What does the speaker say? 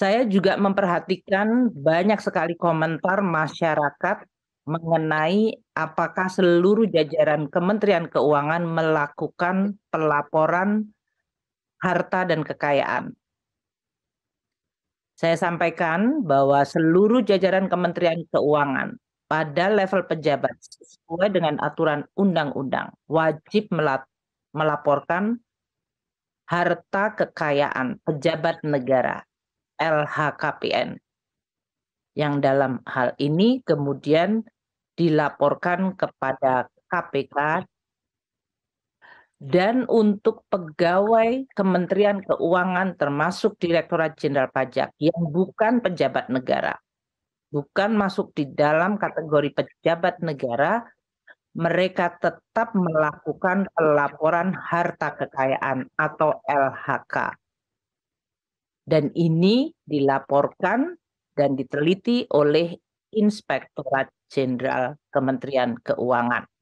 saya juga memperhatikan banyak sekali komentar masyarakat mengenai apakah seluruh jajaran Kementerian Keuangan melakukan pelaporan harta dan kekayaan. Saya sampaikan bahwa seluruh jajaran Kementerian Keuangan pada level pejabat sesuai dengan aturan undang-undang wajib melaporkan harta kekayaan pejabat negara LHKPN. Yang dalam hal ini kemudian dilaporkan kepada KPK dan untuk pegawai Kementerian Keuangan termasuk Direktorat Jenderal Pajak yang bukan pejabat negara. Bukan masuk di dalam kategori pejabat negara, mereka tetap melakukan pelaporan harta kekayaan atau LHK dan ini dilaporkan dan diteliti oleh Inspektorat Jenderal Kementerian Keuangan.